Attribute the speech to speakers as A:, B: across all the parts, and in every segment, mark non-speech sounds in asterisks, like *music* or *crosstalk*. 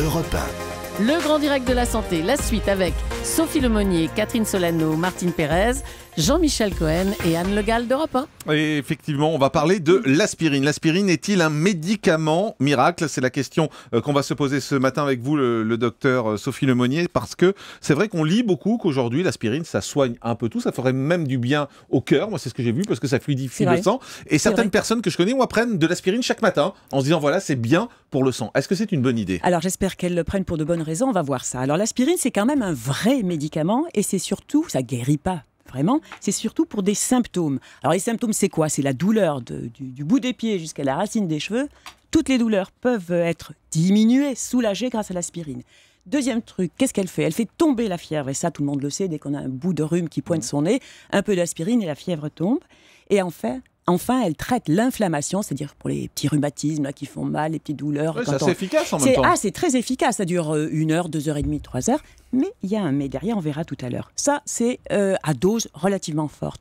A: Europe 1.
B: Le grand direct de la santé, la suite avec Sophie Lemonnier, Catherine Solano, Martine Pérez, Jean-Michel Cohen et Anne Legal d'Europe
A: 1. Et effectivement, on va parler de l'aspirine. L'aspirine est-il un médicament miracle C'est la question euh, qu'on va se poser ce matin avec vous, le, docteur euh, Sophie Lemonnier, parce que c'est vrai qu'on lit beaucoup qu'aujourd'hui, l'aspirine, ça soigne un peu tout, ça ferait même du bien au cœur. Moi, c'est ce que j'ai vu parce que ça fluidifie le sang. Et certaines personnes que je connais, moi, prennent de l'aspirine chaque matin en se disant voilà, c'est bien pour le sang. Est-ce que c'est une bonne idée
B: Alors, j'espère qu'elles le prennent pour de bonnes raison, on va voir ça. Alors l'aspirine, c'est quand même un vrai médicament et c'est surtout, ça guérit pas vraiment, c'est surtout pour des symptômes. Alors les symptômes, c'est quoi C'est la douleur du, bout des pieds jusqu'à la racine des cheveux. Toutes les douleurs peuvent être diminuées, soulagées grâce à l'aspirine. Deuxième truc, qu'est-ce qu'elle fait Elle fait tomber la fièvre, et ça tout le monde le sait, dès qu'on a un bout de rhume qui pointe son nez, un peu d'aspirine et la fièvre tombe. Et en enfin, Enfin, elle traite l'inflammation, c'est-à-dire pour les petits rhumatismes qui font mal, les petites douleurs. Oui, c'est efficace en même temps. Ah, c'est très efficace. Ça dure euh, une heure, deux heures et demie, trois heures. Mais il y a un mais derrière, on verra tout à l'heure. Ça, c'est euh, à dose relativement forte,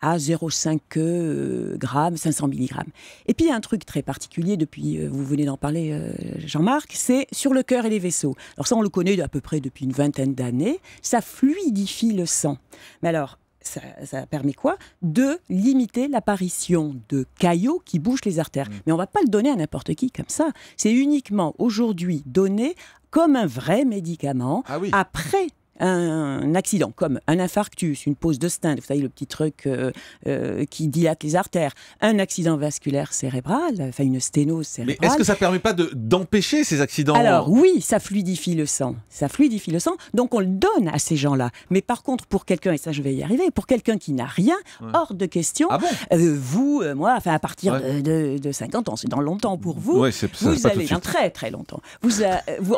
B: à 0,5 euh, grammes, 500 milligrammes. Et puis, il y a un truc très particulier, depuis, vous venez d'en parler, Jean-Marc, c'est sur le cœur et les vaisseaux. Alors ça, on le connaît à peu près depuis une vingtaine d'années. Ça fluidifie le sang. Mais alors, ça, permet a quoi De limiter l'apparition de caillots qui bougent les artères. Mm. Mais on ne va pas le donner à n'importe qui comme ça. C'est uniquement aujourd'hui donné comme un vrai médicament ah après un accident, comme un infarctus, une pause de stint, vous le petit truc euh, euh, qui dilate les artères, un accident vasculaire cérébral, enfin une sténose cérébrale. Mais est-ce que ça
A: permet pas d'empêcher ces accidents Alors
B: oui, ça fluidifie le sang, ça fluidifie le sang, donc on le donne à ces gens-là. Mais par contre, pour quelqu'un, et ça je vais y arriver, pour quelqu'un qui n'a rien, hors de question, ah euh, vous, moi, enfin à partir de, 50 ans, c'est dans longtemps pour vous, vous allez, très très longtemps, vous,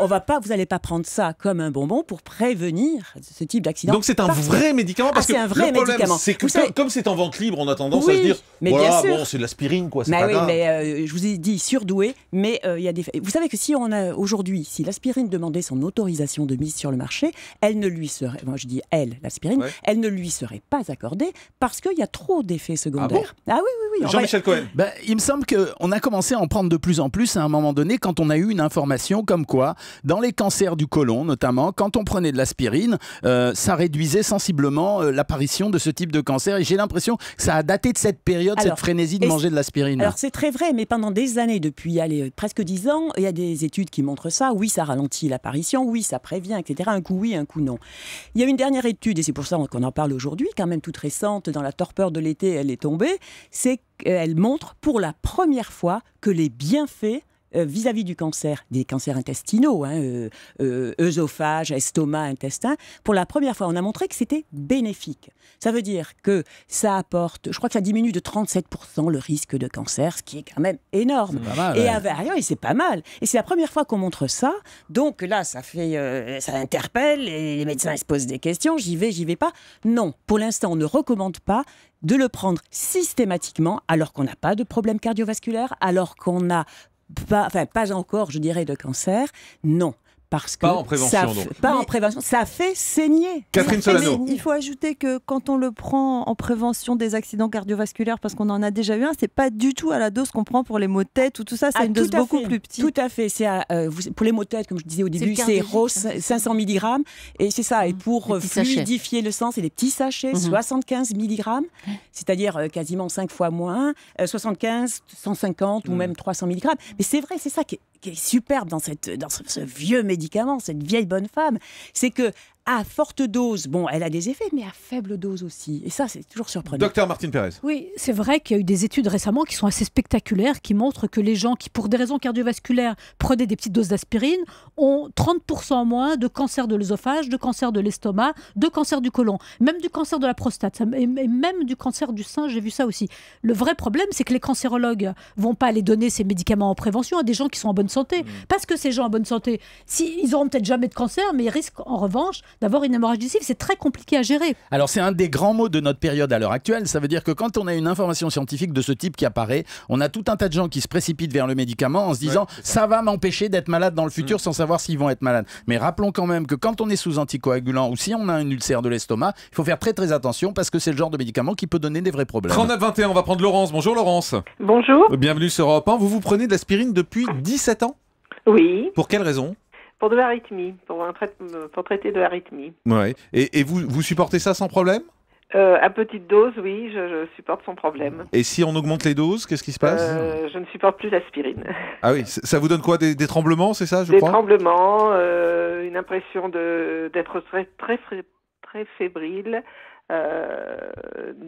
B: on va pas, vous n'allez pas prendre ça comme un bonbon pour prévenir ce type d'accident. Donc c'est un vrai médicament parce ah, que un vrai le problème c'est
A: comme c'est en vente libre, on a tendance à se dire mais bon, c'est de l'aspirine quoi, pas grave. mais
B: euh, je vous ai dit surdoué, mais euh, il y a des vous savez que si on a aujourd'hui, si l'aspirine demandait son autorisation de mise sur le marché, elle ne lui serait moi je dis elle, l'aspirine, elle ne lui serait pas accordée parce qu'il y a trop d'effets secondaires. Ah,
C: ah oui oui oui. Jean-Michel Cohen. Ben, il me semble qu'on a commencé à en prendre de plus en plus à un moment donné quand on a eu une information comme quoi dans les cancers du côlon notamment quand on prenait de l'aspirine euh, ça réduisait sensiblement euh, l'apparition de ce type de cancer. Et j'ai l'impression que ça a daté de cette période, cette frénésie de manger de l'aspirine. Alors
B: c'est très vrai, mais pendant des
C: années, depuis euh, presque dix ans, il y a des études qui montrent ça.
B: Oui, ça ralentit l'apparition, oui, ça prévient, etc. Un coup oui, un coup non. Il y a une dernière étude, et c'est pour ça qu'on en parle aujourd'hui, quand même toute récente, dans la torpeur de l'été, elle est tombée, c'est qu'elle montre pour la première fois que les bienfaits euh, vis-à-vis du cancer, des cancers intestinaux, hein, euh, euh, œsophage, estomac, intestin, pour la première fois, on a montré que c'était bénéfique. Ça veut dire que ça apporte, je crois que ça diminue de 37% le risque de cancer, ce qui est quand même énorme. et et ah c'est pas mal. Et c'est la première fois qu'on montre ça. Donc là, ça fait, ça interpelle, les médecins se posent des questions, j'y vais, j'y vais pas. Non, pour l'instant, on ne recommande pas de le prendre systématiquement alors qu'on n'a pas de problème cardiovasculaire, alors qu'on a pas, enfin pas encore, je dirais, de cancer. Non, parce que pas en prévention, ça, prévention, ça fait saigner. Catherine Solano. Il faut ajouter que quand on le prend en prévention des accidents cardiovasculaires, parce qu'on en a déjà eu un, c'est pas du tout à la dose qu'on prend pour les maux de tête ou tout ça, c'est ah, une dose beaucoup plus petite. Tout à fait. C'est euh, pour les maux de tête, comme je disais au début, c'est 500 hein, mg et c'est ça. Et mmh. pour euh, fluidifier le sang, c'est des petits sachets, 75 mmh. mg, c'est-à-dire euh, quasiment 5 fois moins, 75, 150 ou mmh. même 300 mg. Mais c'est vrai, c'est ça qui est qui est superbe dans, ce vieux médicament, cette vieille bonne femme, c'est que à forte dose, bon, elle a des effets, mais à faible dose aussi. Et ça, c'est toujours surprenant.
A: Docteur Martine Pérez.
B: Oui, c'est vrai qu'il y a eu des études récemment qui sont assez spectaculaires, qui montrent que les gens qui, pour des raisons cardiovasculaires, prenaient des petites doses d'aspirine, ont 30% moins de cancer de l'œsophage, de cancer de l'estomac, de cancer du côlon, même du cancer de la prostate, et même du cancer du sein, j'ai vu ça aussi. Le vrai problème, c'est que les cancérologues vont pas aller donner ces médicaments en prévention à des gens qui sont en bonne santé. Mmh. Parce que ces gens en bonne santé, s'ils ils auront peut-être jamais de cancer, mais ils risquent en revanche d'avoir une hémorragie digestive. C'est très compliqué à gérer.
C: Alors, c'est un des grands mots de notre période à l'heure actuelle. Ça veut dire que quand on a une information scientifique de ce type qui apparaît, on a tout un tas de gens qui se précipitent vers le médicament en se disant ça. va m'empêcher d'être malade dans le mm. futur sans savoir s'ils vont être malades. Mais rappelons quand même que quand on est sous anticoagulant ou si on a une ulcère de l'estomac, il faut faire très très attention parce que c'est le genre de médicament qui peut donner des vrais problèmes.
A: 39-21, on va prendre Laurence. Bonjour Laurence.
C: Bonjour. Bienvenue sur Europe 1. Vous vous prenez de l'aspirine depuis 17 ans Oui. Pour quelle raison
B: pour de l'arythmie, pour, pour traiter de l'arythmie.
A: Ouais. Et, et vous, vous supportez ça sans problème euh, à petite dose, oui, je, supporte sans problème. Et si on augmente les doses, qu'est-ce qui se passe euh, Je ne supporte plus l'aspirine. *laughs* Ah oui, ça vous donne quoi Des, tremblements, c'est ça je Des
B: tremblements, euh, une impression d'être très, très, très fébrile, euh,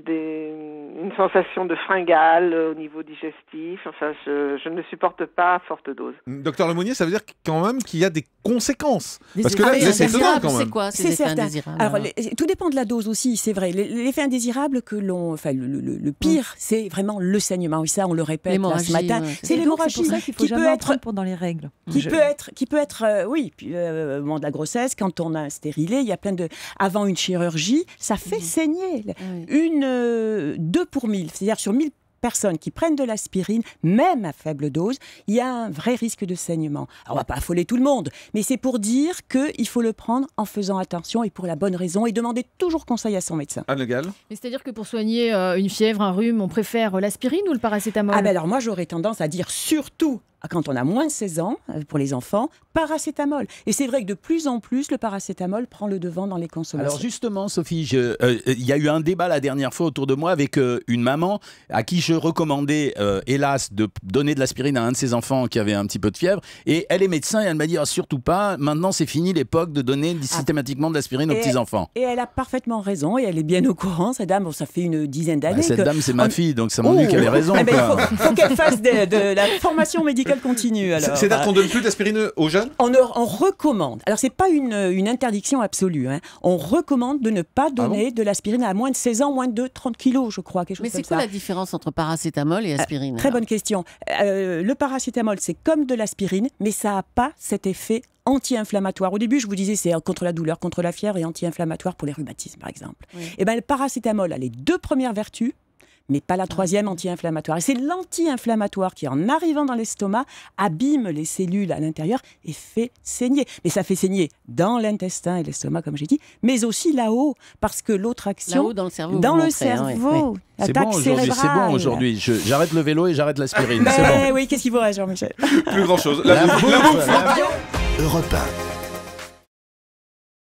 B: des, une sensation de fringale au niveau
A: digestif. Enfin, je, ne supporte pas forte dose. Docteur Lemonnier, ça veut dire quand même qu'il y a des conséquences. Parce que là, c'est étonnant quand même. C'est quoi Alors,
B: tout dépend de la dose aussi, c'est vrai. L'effet indésirable que l'on. Enfin, le, pire, mm. c'est vraiment le saignement. Oui, ça, on le répète ce matin. C'est l'hémorragie qui peut être pendant les règles. Qui peut être, qui peut être, euh, oui, puis, euh, au moment de la grossesse, quand on a un stérilé, il y a plein de. Avant une chirurgie, ça fait saigner. Une, euh, deux pour mille, c'est-à-dire sur mille personnes qui prennent de l'aspirine, même à faible dose, il y a un vrai risque de saignement. Alors, on va pas affoler tout le monde, mais c'est pour dire qu'il faut le prendre en faisant attention et pour la bonne raison et demander toujours conseil à son médecin. mais C'est-à-dire que pour soigner euh, une fièvre, un rhume, on préfère euh, l'aspirine ou le paracétamol ah ben alors moi j'aurais tendance à dire surtout quand on a moins de 16 ans, euh, pour les enfants, paracétamol. Et c'est vrai que de plus en plus, le paracétamol prend le devant dans les consommations. Alors
C: justement, Sophie, euh, il y a eu un débat la dernière fois autour de moi avec euh, une maman à qui je recommandais, hélas, de donner de l'aspirine à un de ses enfants qui avait un petit peu de fièvre. Et elle est médecin et elle m'a dit, ah, surtout pas, maintenant c'est fini l'époque de donner ah. systématiquement de l'aspirine aux petits-enfants.
B: Et elle a parfaitement raison et elle est bien au courant, cette dame. ça fait une dizaine bah, d'années. cette dame, c'est ma fille, donc ça m'a dit oh. qu'elle avait raison. Eh ben, il faut, qu'elle fasse de la formation médicale. *laughs* continue
A: C'est-à-dire ah. qu'on ne donne plus d'aspirine aux jeunes
B: on, recommande. Alors, ce n'est pas une, interdiction absolue. Hein. On recommande de ne pas ah donner de l'aspirine à moins de 16 ans, moins de 30 kilos, je crois. Mais c'est quoi la différence entre paracétamol et euh, aspirine Très bonne question. Euh, le paracétamol, c'est comme de l'aspirine, mais ça n'a pas cet effet anti-inflammatoire. Au début, je vous disais, c'est contre la douleur, contre la fièvre et anti-inflammatoire pour les rhumatismes, par exemple. Eh Et ben, le paracétamol a les deux premières vertus, mais pas la troisième anti-inflammatoire. Et c'est l'anti-inflammatoire qui, en arrivant dans l'estomac, abîme les cellules à l'intérieur et fait saigner. Mais ça fait saigner dans l'intestin et l'estomac, comme j'ai dit, mais aussi là-haut, parce que l'autre action... dans le cerveau. Dans le hein, cerveau. C'est bon aujourd'hui,
C: J'arrête le vélo et j'arrête l'aspirine. Ben
B: oui, qu'est-ce qu'il vous reste, Jean-Michel
C: Plus grand-chose. La,